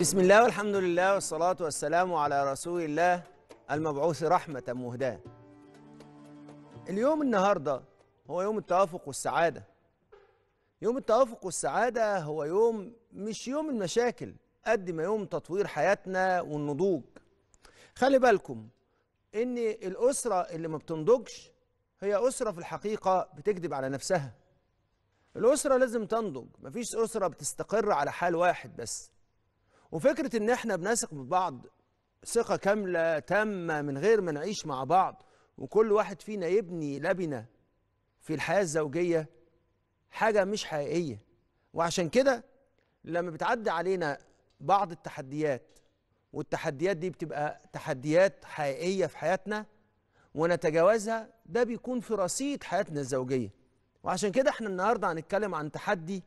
بسم الله والحمد لله والصلاة والسلام على رسول الله المبعوث رحمة مهداة اليوم النهاردة هو يوم التوافق والسعادة يوم التوافق والسعادة هو يوم مش يوم المشاكل قد ما يوم تطوير حياتنا والنضوج خلي بالكم ان الأسرة اللي ما بتنضجش هي أسرة في الحقيقة بتكذب على نفسها الأسرة لازم تنضج مفيش أسرة بتستقر على حال واحد بس وفكره ان احنا بنثق ببعض ثقه كامله تامه من غير ما نعيش مع بعض وكل واحد فينا يبني لبنه في الحياه الزوجيه حاجه مش حقيقيه وعشان كده لما بتعدي علينا بعض التحديات والتحديات دي بتبقى تحديات حقيقيه في حياتنا ونتجاوزها ده بيكون في رصيد حياتنا الزوجيه وعشان كده احنا النهارده هنتكلم عن تحدي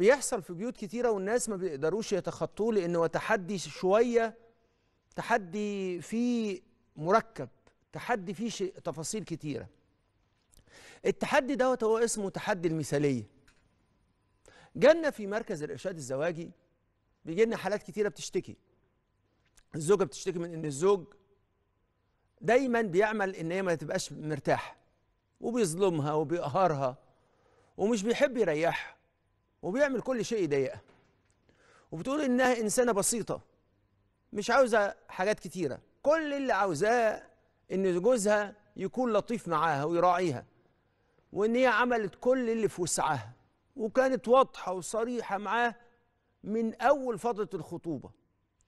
بيحصل في بيوت كتيرة والناس ما بيقدروش يتخطوه لأن هو تحدي شوية تحدي فيه مركب تحدي فيه شيء تفاصيل كتيرة التحدي دوت هو اسمه تحدي المثالية جالنا في مركز الإرشاد الزواجي بيجي لنا حالات كتيرة بتشتكي الزوجة بتشتكي من إن الزوج دايما بيعمل إن هي ما تبقاش مرتاحة وبيظلمها وبيقهرها ومش بيحب يريحها وبيعمل كل شيء يضايقها وبتقول انها انسانه بسيطه مش عاوزه حاجات كتيره كل اللي عاوزاه ان جوزها يكون لطيف معاها ويراعيها وان هي عملت كل اللي في وسعها وكانت واضحه وصريحه معاه من اول فتره الخطوبه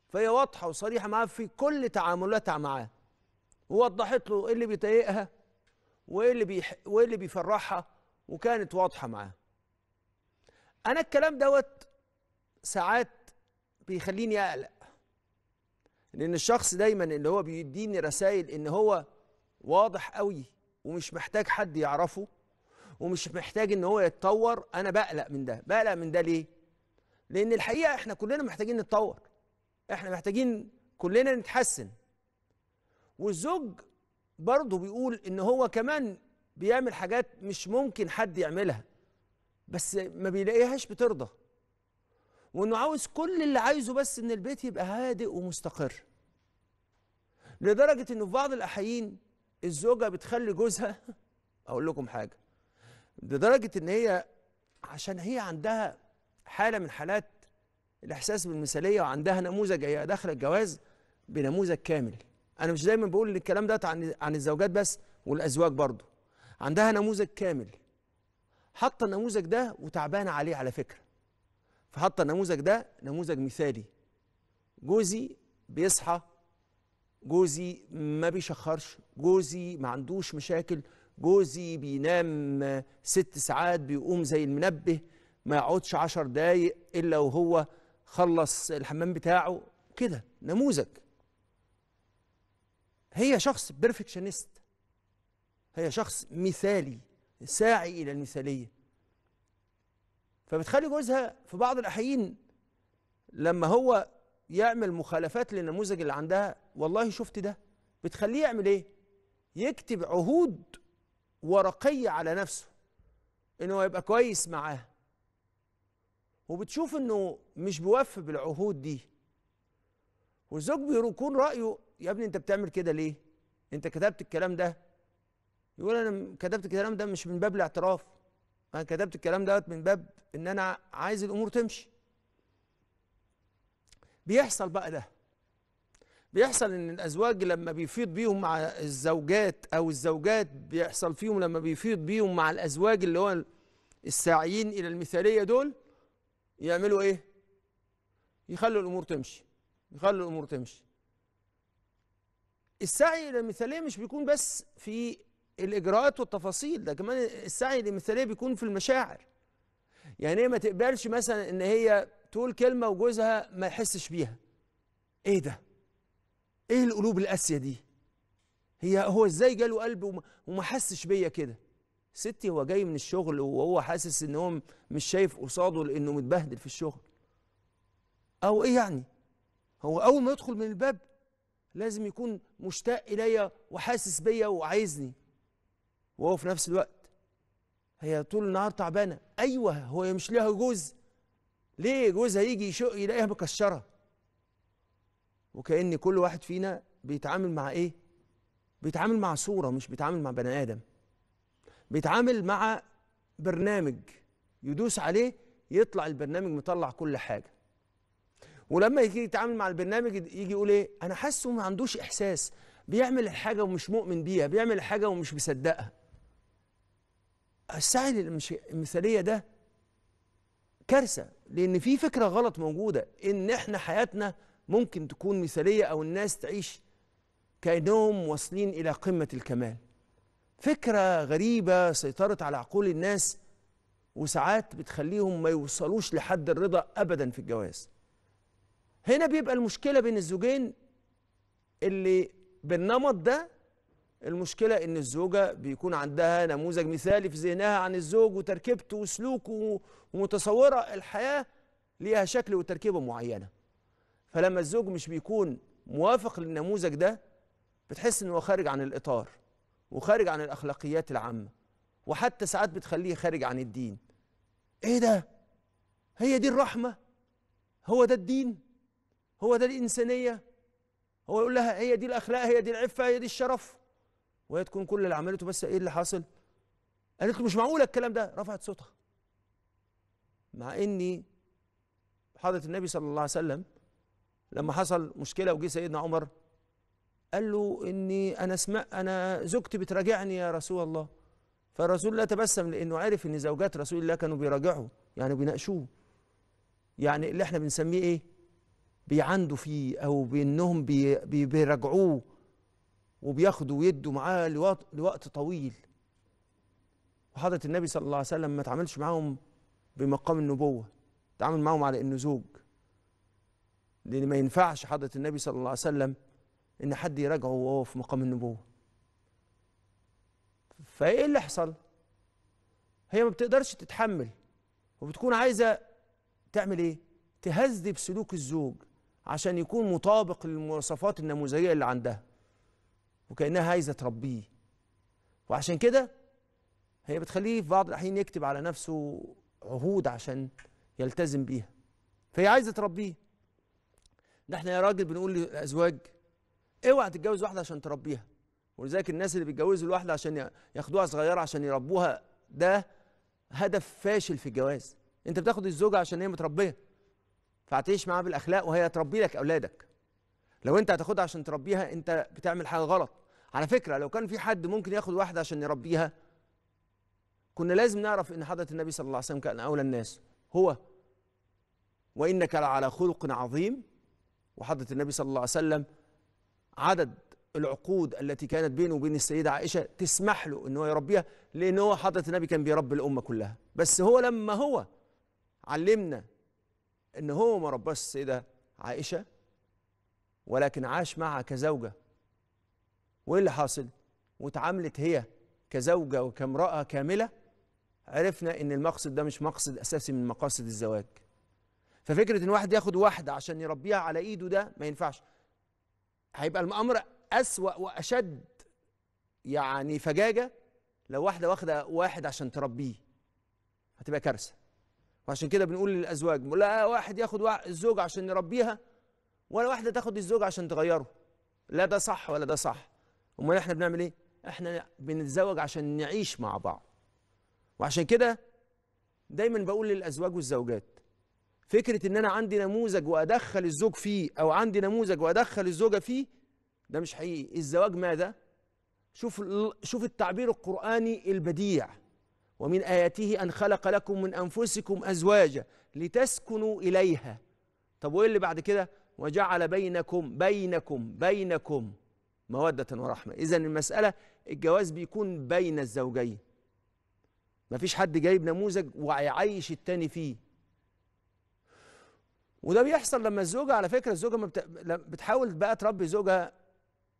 فهي واضحه وصريحه معاه في كل تعاملاتها معاه ووضحت له ايه اللي بيضايقها وايه اللي بيح... وايه اللي بيفرحها وكانت واضحه معاه انا الكلام دوت ساعات بيخليني اقلق لان الشخص دايما اللي هو بيديني رسائل ان هو واضح قوي ومش محتاج حد يعرفه ومش محتاج ان هو يتطور انا بقلق من ده بقلق من ده ليه لان الحقيقه احنا كلنا محتاجين نتطور احنا محتاجين كلنا نتحسن والزوج برضه بيقول ان هو كمان بيعمل حاجات مش ممكن حد يعملها بس ما بيلاقيهاش بترضى وانه عاوز كل اللي عايزه بس ان البيت يبقى هادئ ومستقر لدرجه انه في بعض الاحيان الزوجه بتخلي جوزها اقول لكم حاجه لدرجه ان هي عشان هي عندها حاله من حالات الاحساس بالمثاليه وعندها نموذج هي داخله الجواز بنموذج كامل انا مش دايما بقول الكلام ده عن عن الزوجات بس والازواج برضه عندها نموذج كامل حاطه النموذج ده وتعبانه عليه على فكره فحاطه النموذج ده نموذج مثالي جوزي بيصحى جوزي ما بيشخرش جوزي ما عندوش مشاكل جوزي بينام ست ساعات بيقوم زي المنبه ما يقعدش عشر دقايق الا وهو خلص الحمام بتاعه كده نموذج هي شخص بيرفكشنست هي شخص مثالي ساعي إلى المثالية فبتخلي جوزها في بعض الأحيان لما هو يعمل مخالفات للنموذج اللي عندها والله شفت ده بتخليه يعمل ايه يكتب عهود ورقية على نفسه انه يبقى كويس معاها وبتشوف انه مش بيوفي بالعهود دي والزوج بيكون رأيه يا ابني انت بتعمل كده ليه انت كتبت الكلام ده يقول انا كتبت الكلام ده مش من باب الاعتراف انا كتبت الكلام دوت من باب ان انا عايز الامور تمشي بيحصل بقى ده بيحصل ان الازواج لما بيفيض بيهم مع الزوجات او الزوجات بيحصل فيهم لما بيفيض بيهم مع الازواج اللي هو الساعيين الى المثاليه دول يعملوا ايه يخلوا الامور تمشي يخلوا الامور تمشي السعي الى المثاليه مش بيكون بس في الاجراءات والتفاصيل ده كمان السعي للمثاليه بيكون في المشاعر يعني هي ما تقبلش مثلا ان هي تقول كلمه وجوزها ما يحسش بيها ايه ده ايه القلوب القاسيه دي هي هو ازاي جاله قلب وما حسش بيا كده ستي هو جاي من الشغل وهو حاسس ان هو مش شايف قصاده لانه متبهدل في الشغل او ايه يعني هو اول ما يدخل من الباب لازم يكون مشتاق اليا وحاسس بيا وعايزني وهو في نفس الوقت هي طول النهار تعبانه ايوه هو مش ليها جوز ليه جوزها يجي يشق يلاقيها مكشره وكأن كل واحد فينا بيتعامل مع ايه بيتعامل مع صوره مش بيتعامل مع بني ادم بيتعامل مع برنامج يدوس عليه يطلع البرنامج مطلع كل حاجه ولما يجي يتعامل مع البرنامج يجي يقول ايه انا حاسه ما عندوش احساس بيعمل الحاجه ومش مؤمن بيها بيعمل الحاجه ومش مصدقها السعي المثاليه ده كارثه لان في فكره غلط موجوده ان احنا حياتنا ممكن تكون مثاليه او الناس تعيش كانهم واصلين الى قمه الكمال فكره غريبه سيطرت على عقول الناس وساعات بتخليهم ما يوصلوش لحد الرضا ابدا في الجواز هنا بيبقى المشكله بين الزوجين اللي بالنمط ده المشكلة إن الزوجة بيكون عندها نموذج مثالي في ذهنها عن الزوج وتركيبته وسلوكه ومتصورة الحياة ليها شكل وتركيبة معينة فلما الزوج مش بيكون موافق للنموذج ده بتحس إن هو خارج عن الإطار وخارج عن الأخلاقيات العامة وحتى ساعات بتخليه خارج عن الدين إيه ده؟ هي دي الرحمة؟ هو ده الدين؟ هو ده الإنسانية؟ هو يقول لها هي دي الأخلاق هي دي العفة هي دي الشرف؟ وهي تكون كل اللي عملته بس ايه اللي حاصل قالت له مش معقوله الكلام ده رفعت صوتها مع اني حضره النبي صلى الله عليه وسلم لما حصل مشكله وجه سيدنا عمر قال له اني انا اسمع انا زوجتي بتراجعني يا رسول الله فالرسول لا تبسم لانه عرف ان زوجات رسول الله كانوا بيراجعوا يعني بيناقشوه يعني اللي احنا بنسميه ايه بيعندوا فيه او بانهم بيراجعوه وبياخدوا ويدوا معاه لوقت طويل وحضرة النبي صلى الله عليه وسلم ما تعاملش معاهم بمقام النبوة تعامل معاهم على إنه زوج لأن ما ينفعش حضرة النبي صلى الله عليه وسلم إن حد يراجعه وهو في مقام النبوة فإيه اللي حصل؟ هي ما بتقدرش تتحمل وبتكون عايزة تعمل إيه؟ تهذب سلوك الزوج عشان يكون مطابق للمواصفات النموذجية اللي عندها وكأنها عايزة تربيه وعشان كده هي بتخليه في بعض الأحيان يكتب على نفسه عهود عشان يلتزم بيها فهي عايزة تربيه ده احنا يا راجل بنقول للأزواج اوعى تتجوز واحدة عشان تربيها ولذلك الناس اللي بيتجوزوا الواحدة عشان ياخدوها صغيرة عشان يربوها ده هدف فاشل في الجواز انت بتاخد الزوجة عشان هي متربية فهتعيش معاها بالأخلاق وهي تربي لك أولادك لو انت هتاخدها عشان تربيها انت بتعمل حاجة غلط على فكره لو كان في حد ممكن ياخد واحده عشان يربيها كنا لازم نعرف ان حضره النبي صلى الله عليه وسلم كان اولى الناس هو وانك لعلى خلق عظيم وحضره النبي صلى الله عليه وسلم عدد العقود التي كانت بينه وبين السيدة عائشة تسمح له أنه يربيها لأن هو حضرة النبي كان بيربي الأمة كلها بس هو لما هو علمنا أن هو ما رباش السيدة عائشة ولكن عاش معها كزوجة وايه اللي حاصل واتعاملت هي كزوجه وكامراه كامله عرفنا ان المقصد ده مش مقصد اساسي من مقاصد الزواج ففكره ان واحد ياخد واحده عشان يربيها على ايده ده ما ينفعش هيبقى الامر اسوا واشد يعني فجاجه لو واحده واخده واحد عشان تربيه هتبقى كارثه وعشان كده بنقول للازواج لا واحد ياخد الزوج عشان يربيها ولا واحده تاخد الزوج عشان تغيره لا ده صح ولا ده صح امال احنا بنعمل ايه احنا بنتزوج عشان نعيش مع بعض وعشان كده دايما بقول للازواج والزوجات فكره ان انا عندي نموذج وادخل الزوج فيه او عندي نموذج وادخل الزوجه فيه ده مش حقيقي الزواج ماذا شوف شوف التعبير القراني البديع ومن اياته ان خلق لكم من انفسكم ازواجا لتسكنوا اليها طب وايه اللي بعد كده وجعل بينكم بينكم بينكم مودة ورحمة إذا المسألة الجواز بيكون بين الزوجين مفيش حد جايب نموذج ويعيش التاني فيه وده بيحصل لما الزوجة على فكرة الزوجة ما بت... بتحاول بقى تربي زوجها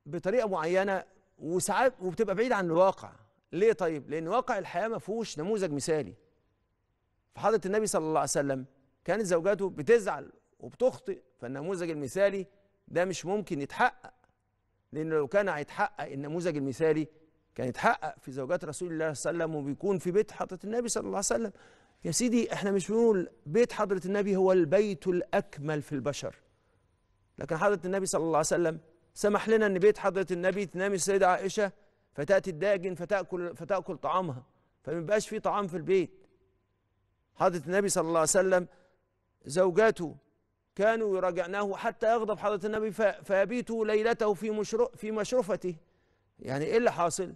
بطريقة معينة وساعات وبتبقى بعيدة عن الواقع ليه طيب؟ لأن واقع الحياة ما فيهوش نموذج مثالي فحضرة النبي صلى الله عليه وسلم كانت زوجاته بتزعل وبتخطئ فالنموذج المثالي ده مش ممكن يتحقق لأنه لو كان هيتحقق النموذج المثالي كان يتحقق في زوجات رسول الله صلى الله عليه وسلم وبيكون في بيت حضرة النبي صلى الله عليه وسلم يا سيدي احنا مش بنقول بيت حضرة النبي هو البيت الأكمل في البشر لكن حضرة النبي صلى الله عليه وسلم سمح لنا ان بيت حضرة النبي تنام السيدة عائشة فتأتي الداجن فتأكل فتأكل طعامها فما بيبقاش في طعام في البيت حضرة النبي صلى الله عليه وسلم زوجاته كانوا يراجعناه حتى يغضب حضرة النبي فيبيتوا ليلته في مشرو في مشرفته يعني ايه اللي حاصل؟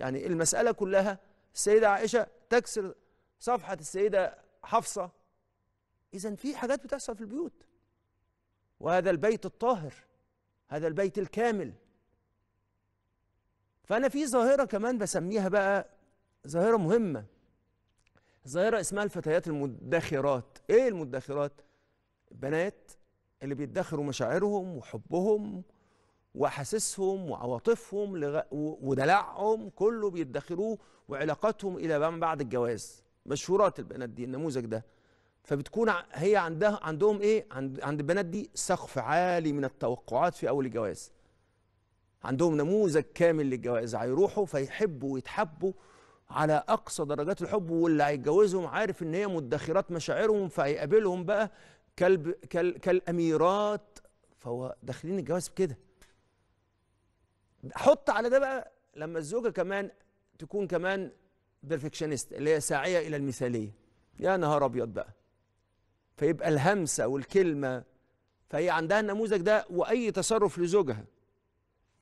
يعني المسألة كلها السيدة عائشة تكسر صفحة السيدة حفصة إذا في حاجات بتحصل في البيوت وهذا البيت الطاهر هذا البيت الكامل فأنا في ظاهرة كمان بسميها بقى ظاهرة مهمة ظاهرة اسمها الفتيات المدخرات إيه المدخرات؟ البنات اللي بيدخروا مشاعرهم وحبهم واحاسيسهم وعواطفهم لغ... ودلعهم كله بيدخروه وعلاقاتهم الى ما بعد الجواز مشهورات البنات دي النموذج ده فبتكون هي عندها عندهم ايه عند عند البنات دي سقف عالي من التوقعات في اول الجواز عندهم نموذج كامل للجواز هيروحوا فيحبوا ويتحبوا على اقصى درجات الحب واللي هيتجوزهم عارف ان هي مدخرات مشاعرهم فهيقابلهم بقى كالب كالاميرات فهو داخلين الجواز بكده حط على ده بقى لما الزوجه كمان تكون كمان بيرفكشنست اللي هي ساعيه الى المثاليه يا نهار ابيض بقى فيبقى الهمسه والكلمه فهي عندها النموذج ده واي تصرف لزوجها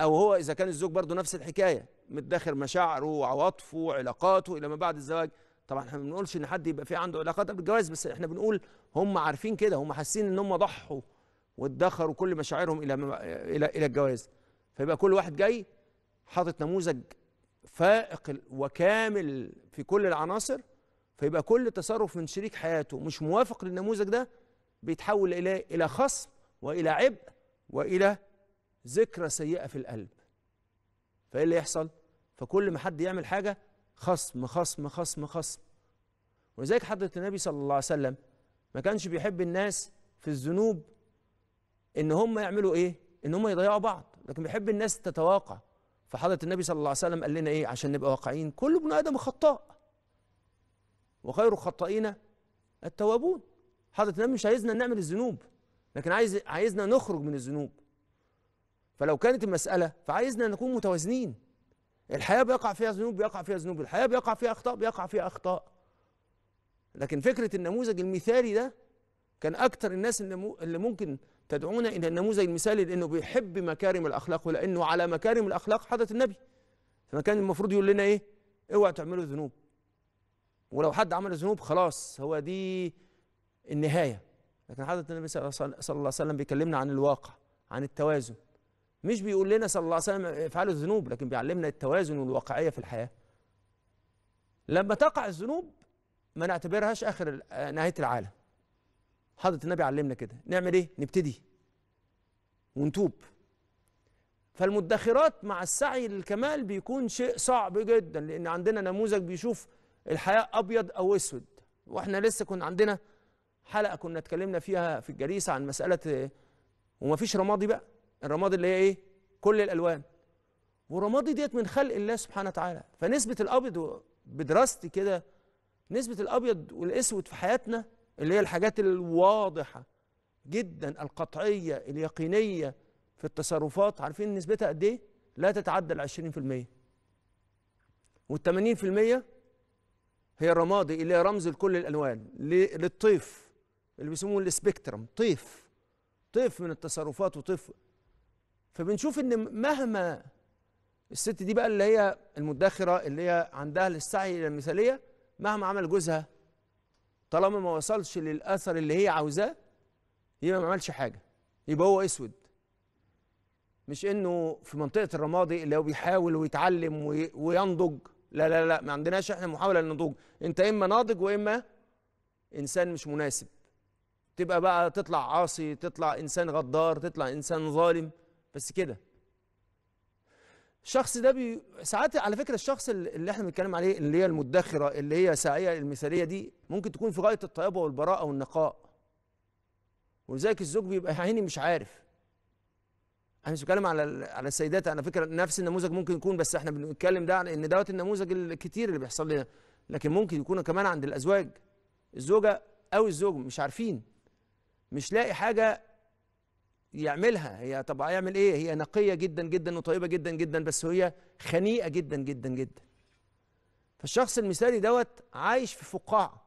او هو اذا كان الزوج برضه نفس الحكايه متداخل مشاعره وعواطفه وعلاقاته الى ما بعد الزواج طبعا احنا ما بنقولش ان حد يبقى في عنده علاقات قبل الجواز بس احنا بنقول هم عارفين كده هم حاسين ان هم ضحوا وادخروا كل مشاعرهم الى الى الى الجواز فيبقى كل واحد جاي حاطط نموذج فائق وكامل في كل العناصر فيبقى كل تصرف من شريك حياته مش موافق للنموذج ده بيتحول الى الى خصم والى عبء والى ذكرى سيئه في القلب فايه اللي يحصل فكل ما حد يعمل حاجه خصم خصم خصم خصم ولذلك حضرة النبي صلى الله عليه وسلم ما كانش بيحب الناس في الذنوب ان هم يعملوا ايه ان هم يضيعوا بعض لكن بيحب الناس تتواقع فحضرة النبي صلى الله عليه وسلم قال لنا ايه عشان نبقى واقعين كل ابن ادم خطاء وخير الخطائين التوابون حضرة النبي مش عايزنا نعمل الذنوب لكن عايز عايزنا نخرج من الذنوب فلو كانت المسألة فعايزنا نكون متوازنين الحياة بيقع فيها ذنوب بيقع فيها ذنوب الحياة بيقع فيها أخطاء بيقع فيها أخطاء لكن فكرة النموذج المثالي ده كان أكتر الناس اللي ممكن تدعونا إلى النموذج المثالي لأنه بيحب مكارم الأخلاق ولأنه على مكارم الأخلاق حضرة النبي فكان المفروض يقول لنا إيه اوعوا تعملوا ذنوب ولو حد عمل ذنوب خلاص هو دي النهاية لكن حضرة النبي صلى الله عليه وسلم بيكلمنا عن الواقع عن التوازن مش بيقول لنا صلى الله عليه وسلم افعلوا الذنوب لكن بيعلمنا التوازن والواقعية في الحياة لما تقع الذنوب ما نعتبرهاش آخر آه، نهاية العالم حضرة النبي علمنا كده نعمل إيه؟ نبتدي ونتوب فالمدخرات مع السعي للكمال بيكون شيء صعب جدا لأن عندنا نموذج بيشوف الحياة أبيض أو أسود وإحنا لسه كنا عندنا حلقة كنا اتكلمنا فيها في الجريسة عن مسألة آه، ومفيش رمادي بقى الرمادي اللي هي ايه كل الالوان والرمادي ديت من خلق الله سبحانه وتعالى فنسبه الابيض بدراستي كده نسبه الابيض والاسود في حياتنا اللي هي الحاجات الواضحه جدا القطعيه اليقينيه في التصرفات عارفين نسبتها قد ايه لا تتعدى ال 20% وال 80% هي الرمادي اللي هي رمز لكل الالوان للطيف اللي بيسموه السبيكترم طيف طيف من التصرفات وطيف فبنشوف ان مهما الست دي بقى اللي هي المدخره اللي هي عندها السعي الى المثاليه مهما عمل جوزها طالما ما وصلش للاثر اللي هي عاوزاه يبقى ما عملش حاجه يبقى هو اسود مش انه في منطقه الرمادي اللي هو بيحاول ويتعلم وينضج لا لا لا ما عندناش احنا محاوله للنضوج انت اما ناضج واما انسان مش مناسب تبقى بقى تطلع عاصي تطلع انسان غدار تطلع انسان ظالم بس كده الشخص ده بي... ساعات على فكره الشخص اللي احنا بنتكلم عليه اللي هي المدخره اللي هي ساعيه المثاليه دي ممكن تكون في غايه الطيبه والبراءه والنقاء ولذلك الزوج بيبقى عيني مش عارف انا مش بتكلم على على السيدات على فكره نفس النموذج ممكن يكون بس احنا بنتكلم ده عن ان دوت النموذج الكتير اللي بيحصل لنا لكن ممكن يكون كمان عند الازواج الزوجه او الزوج مش عارفين مش لاقي حاجه يعملها هي طب هيعمل ايه هي نقيه جدا جدا وطيبه جدا جدا بس هي خنيئه جدا جدا جدا فالشخص المثالي دوت عايش في فقاعه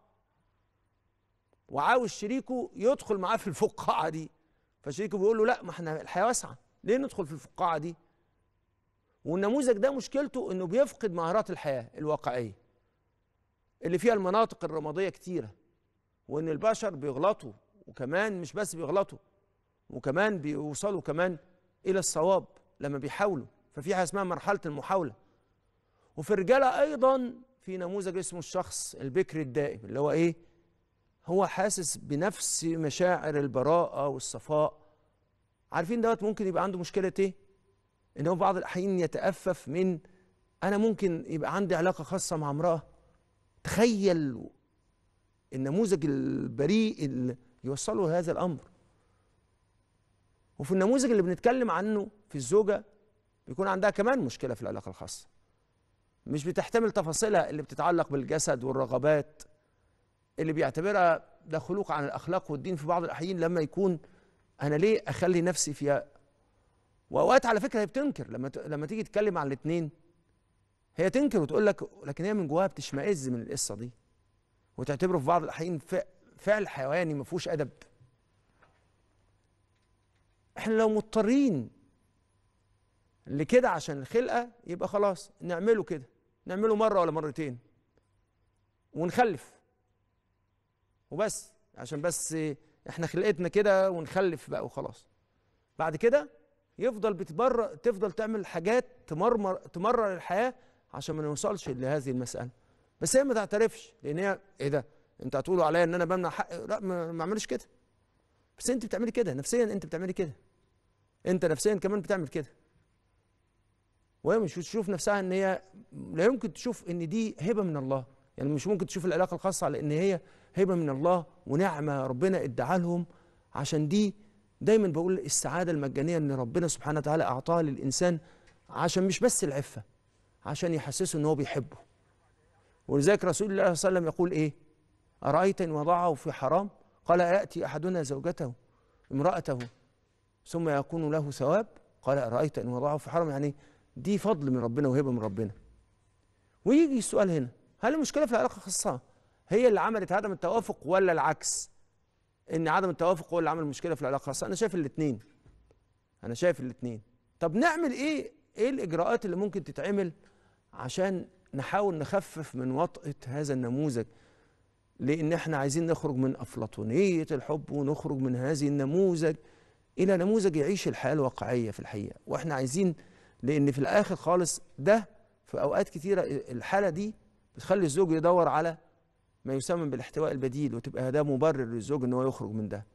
وعاوز شريكه يدخل معاه في الفقاعه دي فشريكه بيقول له لا ما احنا الحياه واسعه ليه ندخل في الفقاعه دي والنموذج ده مشكلته انه بيفقد مهارات الحياه الواقعيه اللي فيها المناطق الرماديه كتيره وان البشر بيغلطوا وكمان مش بس بيغلطوا وكمان بيوصلوا كمان إلى الصواب لما بيحاولوا ففي حاجة اسمها مرحلة المحاولة وفي الرجالة أيضا في نموذج اسمه الشخص البكر الدائم اللي هو إيه هو حاسس بنفس مشاعر البراءة والصفاء عارفين دوت ممكن يبقى عنده مشكلة إيه إن هو بعض الأحيان يتأفف من أنا ممكن يبقى عندي علاقة خاصة مع امرأة تخيل النموذج البريء اللي يوصله هذا الأمر وفي النموذج اللي بنتكلم عنه في الزوجة بيكون عندها كمان مشكلة في العلاقة الخاصة مش بتحتمل تفاصيلها اللي بتتعلق بالجسد والرغبات اللي بيعتبرها ده خلوق عن الأخلاق والدين في بعض الأحيان لما يكون أنا ليه أخلي نفسي فيها وأوقات على فكرة هي بتنكر لما ت... لما تيجي تتكلم عن الاتنين هي تنكر وتقول لك لكن هي من جواها بتشمئز من القصة دي وتعتبره في بعض الأحيان ف... فعل حيواني ما فيهوش أدب احنا لو مضطرين لكده عشان الخلقه يبقى خلاص نعمله كده نعمله مره ولا مرتين ونخلف وبس عشان بس احنا خلقتنا كده ونخلف بقى وخلاص بعد كده يفضل بتبرر تفضل تعمل حاجات تمرمر تمرر الحياه عشان ما نوصلش لهذه المساله بس هي ما تعترفش لان هي ايه ده انت هتقولوا عليا ان انا بمنع حق لا ما اعملش كده بس انت بتعملي كده نفسيا انت بتعملي كده انت نفسيا كمان بتعمل كده وهي مش بتشوف نفسها ان هي لا يمكن تشوف ان دي هبه من الله يعني مش ممكن تشوف العلاقه الخاصه على ان هي هبه من الله ونعمه ربنا ادعى لهم عشان دي دايما بقول السعاده المجانيه ان ربنا سبحانه وتعالى اعطاها للانسان عشان مش بس العفه عشان يحسسه ان هو بيحبه ولذلك رسول الله صلى الله عليه وسلم يقول ايه ارايت ان وضعه في حرام قال يأتي أحدنا زوجته امرأته ثم يكون له ثواب قال أرأيت إن وضعه في حرم يعني دي فضل من ربنا وهبة من ربنا ويجي السؤال هنا هل المشكلة في العلاقة خاصة هي اللي عملت عدم التوافق ولا العكس ان عدم التوافق هو اللي عمل مشكله في العلاقه الخاصه انا شايف الاثنين انا شايف الاثنين طب نعمل ايه ايه الاجراءات اللي ممكن تتعمل عشان نحاول نخفف من وطأة هذا النموذج لأن احنا عايزين نخرج من أفلاطونية الحب ونخرج من هذه النموذج إلى نموذج يعيش الحياة الواقعية في الحقيقة واحنا عايزين لأن في الآخر خالص ده في أوقات كثيرة الحالة دي بتخلي الزوج يدور على ما يسمى بالاحتواء البديل وتبقى ده مبرر للزوج ان هو يخرج من ده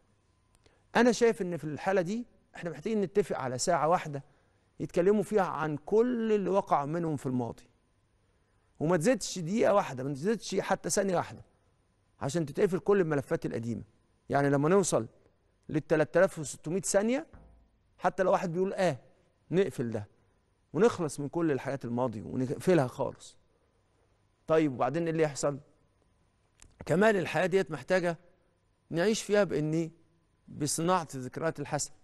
انا شايف ان في الحاله دي احنا محتاجين نتفق على ساعه واحده يتكلموا فيها عن كل اللي وقع منهم في الماضي وما تزيدش دقيقه واحده ما تزيدش حتى ثانيه واحده عشان تتقفل كل الملفات القديمه يعني لما نوصل لل 3600 ثانيه حتى لو واحد بيقول اه نقفل ده ونخلص من كل الحاجات الماضي ونقفلها خالص طيب وبعدين ايه اللي يحصل كمان الحياه ديت محتاجه نعيش فيها بان بصناعه الذكريات الحسنه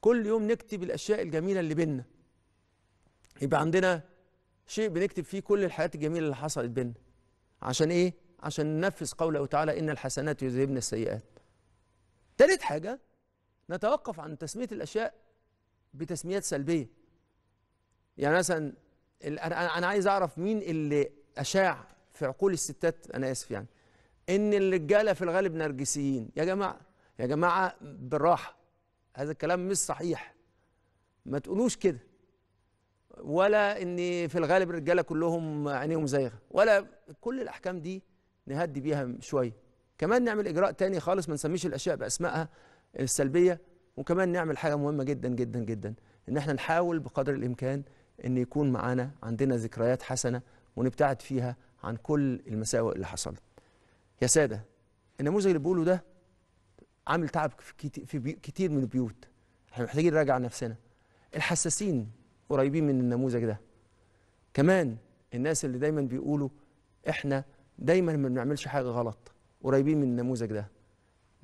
كل يوم نكتب الاشياء الجميله اللي بينا يبقى عندنا شيء بنكتب فيه كل الحاجات الجميله اللي حصلت بينا عشان ايه عشان ننفذ قوله تعالى إن الحسنات يذهبن السيئات تالت حاجة نتوقف عن تسمية الأشياء بتسميات سلبية يعني مثلا أنا عايز أعرف مين اللي أشاع في عقول الستات أنا آسف يعني إن الرجالة في الغالب نرجسيين يا جماعة يا جماعة بالراحة هذا الكلام مش صحيح ما تقولوش كده ولا ان في الغالب الرجاله كلهم عينيهم زايغه ولا كل الاحكام دي نهدي بيها شويه كمان نعمل اجراء تاني خالص ما نسميش الاشياء باسمائها السلبيه وكمان نعمل حاجه مهمه جدا جدا جدا ان احنا نحاول بقدر الامكان ان يكون معانا عندنا ذكريات حسنه ونبتعد فيها عن كل المساوئ اللي حصلت يا ساده النموذج اللي بقوله ده عامل تعب في كتير من البيوت احنا محتاجين نراجع نفسنا الحساسين قريبين من النموذج ده كمان الناس اللي دايما بيقولوا احنا دايما ما بنعملش حاجه غلط قريبين من النموذج ده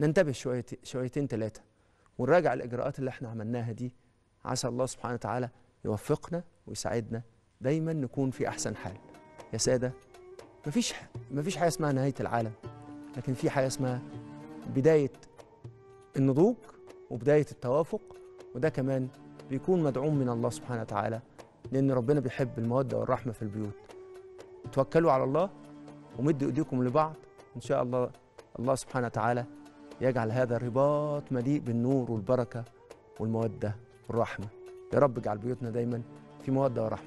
ننتبه شويه شويتين ثلاثه ونراجع الاجراءات اللي احنا عملناها دي عسى الله سبحانه وتعالى يوفقنا ويساعدنا دايما نكون في احسن حال يا ساده مفيش مفيش حاجه اسمها نهايه العالم لكن في حاجه اسمها بدايه النضوج وبدايه التوافق وده كمان بيكون مدعوم من الله سبحانه وتعالى لان ربنا بيحب الموده والرحمه في البيوت توكلوا على الله ومدوا ايديكم لبعض ان شاء الله الله سبحانه وتعالى يجعل هذا الرباط مليء بالنور والبركه والموده والرحمه يا رب اجعل بيوتنا دايما في موده ورحمه